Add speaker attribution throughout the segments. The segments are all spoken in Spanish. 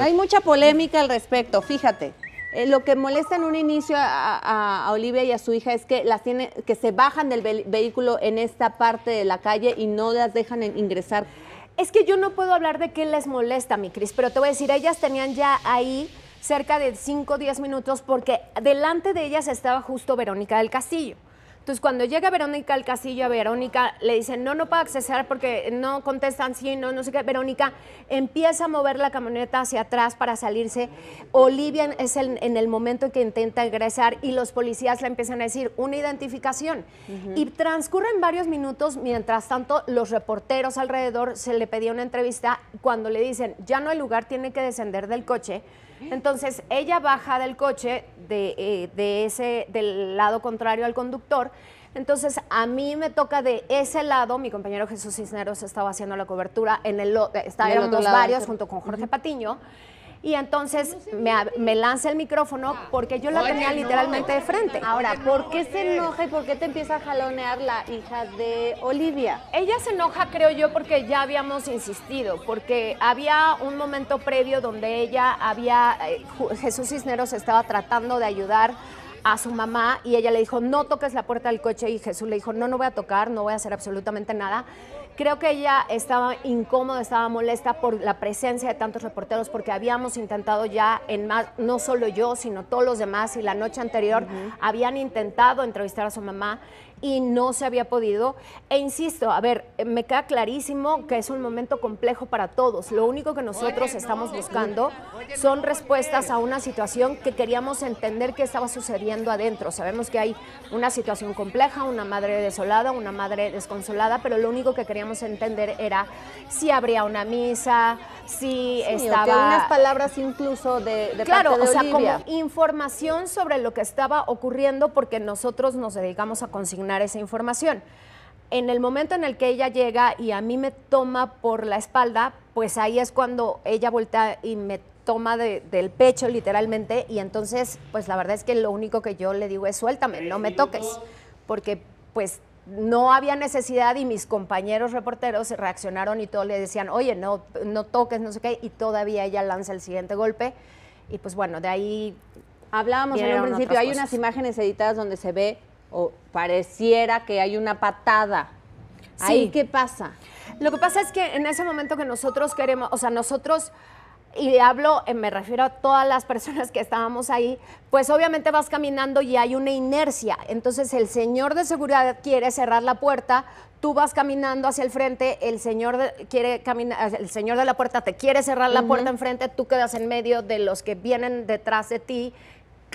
Speaker 1: Hay mucha polémica al respecto, fíjate. Eh, lo que molesta en un inicio a, Olivia y a su hija es que las tiene, que se bajan del vehículo en esta parte de la calle y no las dejan ingresar. Es que yo no puedo hablar de qué les molesta, mi Cris, pero te voy a decir, ellas tenían ya ahí cerca de 5 o 10 minutos porque delante de ellas estaba justo Verónica del Castillo. Entonces, cuando llega Verónica al castillo, a Verónica le dicen, no, no puedo accesar porque no contestan, sí, no, no sé qué. Verónica empieza a mover la camioneta hacia atrás para salirse. Olivia es en el momento en que intenta ingresar y los policías le empiezan a decir, una identificación. Y transcurren varios minutos, mientras tanto, los reporteros alrededor se le pedía una entrevista. Cuando le dicen, ya no hay lugar, tiene que descender del coche. Entonces ella baja del coche de, eh, de ese, del lado contrario al conductor entonces, a mí me toca de ese lado, mi compañero Jesús Cisneros estaba haciendo la cobertura, en el, estábamos los varios junto con Jorge Patiño. Y entonces me, lanza el micrófono ah. porque yo la tenía literalmente de frente. Ahora, ¿por qué se enoja y por qué te empieza a jalonear la hija de Olivia? Ella se enoja, creo yo, porque ya habíamos insistido, porque había un momento previo donde ella había, eh, Jesús Cisneros estaba tratando de ayudar a su mamá y ella le dijo, no toques la puerta del coche y Jesús le dijo, no, no voy a tocar, no voy a hacer absolutamente nada. Creo que ella estaba incómoda, estaba molesta por la presencia de tantos reporteros porque habíamos intentado ya en más, no solo yo, sino todos los demás y la noche anterior habían intentado entrevistar a su mamá y no se había podido. E insisto, a ver, me queda clarísimo que es un momento complejo para todos. Lo único que nosotros estamos buscando son respuestas a una situación que queríamos entender qué estaba sucediendo adentro. Sabemos que hay una situación compleja, una madre desolada, una madre desconsolada, pero lo único que queríamos entender era si habría una misa, si estaba... palabras incluso de... claro, o sea, como información sobre lo que estaba ocurriendo porque nosotros nos dedicamos a consignar esa información. En el momento en el que ella llega y a mí me toma por la espalda, pues ahí es cuando ella voltea y me toma del pecho literalmente y entonces pues la verdad es que lo único que yo le digo es suéltame, no me toques, porque pues no había necesidad y mis compañeros reporteros reaccionaron y todos le decían, oye, no, no toques, no sé qué, y todavía ella lanza el siguiente golpe y pues bueno, de ahí... Hablábamos en principio, hay unas imágenes editadas donde se ve o pareciera que hay una patada. ¿Ahí qué pasa? Lo que pasa es que en ese momento que nosotros queremos, o sea, nosotros, y hablo, eh, me refiero a todas las personas que estábamos ahí, pues obviamente vas caminando y hay una inercia. Entonces el señor de seguridad quiere cerrar la puerta, tú vas caminando hacia el frente, el señor de, quiere caminar, ah, el señor de la puerta te quiere cerrar la puerta enfrente, tú quedas en medio de los que vienen detrás de ti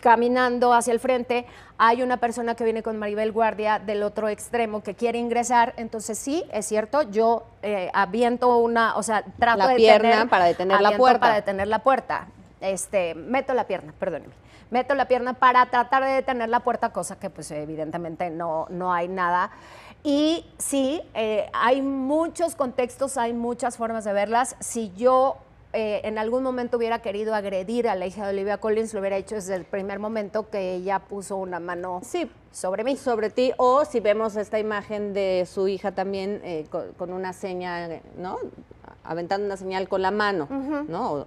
Speaker 1: caminando hacia el frente, hay una persona que viene con Maribel Guardia del otro extremo que quiere ingresar, entonces sí, es cierto, yo eh, aviento una, o sea, trato la de pierna para detener la puerta. Para detener la puerta, este, meto la pierna, perdónenme. meto la pierna para tratar de detener la puerta, cosa que pues evidentemente no, no hay nada. Y sí, eh, hay muchos contextos, hay muchas formas de verlas. Si yo eh, en algún momento hubiera querido agredir a la hija de Olivia Collins, lo hubiera hecho desde el primer momento que ella puso una mano sobre mí. Sobre ti, o si vemos esta imagen de su hija también eh, con, una señal, ¿no? Aventando una señal con la mano, ¿no?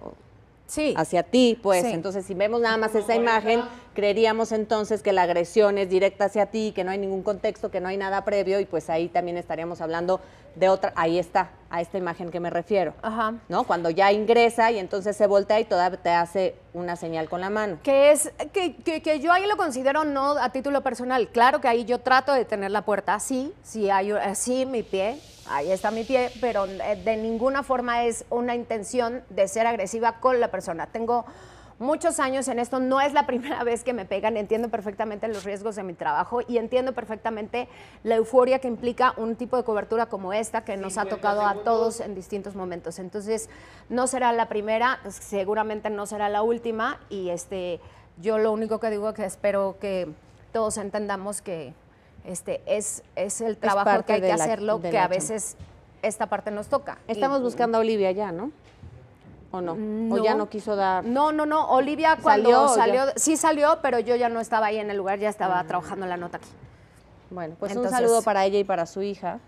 Speaker 1: sí. Hacia ti, pues. Entonces, si vemos nada más esa imagen, Creeríamos entonces que la agresión es directa hacia ti, que no hay ningún contexto, que no hay nada previo y pues ahí también estaríamos hablando de otra, ahí está, a esta imagen que me refiero, Ajá. ¿no? Cuando ya ingresa y entonces se voltea y todavía te hace una señal con la mano. Que es, que, yo ahí lo considero no a título personal, claro que ahí yo trato de tener la puerta así, si hay así eh, mi pie, ahí está mi pie, pero eh, de ninguna forma es una intención de ser agresiva con la persona. Tengo muchos años en esto, no es la primera vez que me pegan, entiendo perfectamente los riesgos de mi trabajo y entiendo perfectamente la euforia que implica un tipo de cobertura como esta que nos ha tocado a todos en distintos momentos. Entonces, no será la primera, seguramente no será la última y este yo lo único que digo es que espero que todos entendamos que este es, es el trabajo que hay que hacerlo, que a veces esta parte nos toca. Estamos buscando a Olivia ya, ¿no? no? no? ya no quiso dar? No, no, no. Olivia cuando salió, sí salió, pero yo ya no estaba ahí en el lugar, ya estaba trabajando ah. trabajando la nota aquí. Bueno, pues un saludo para ella y para su hija.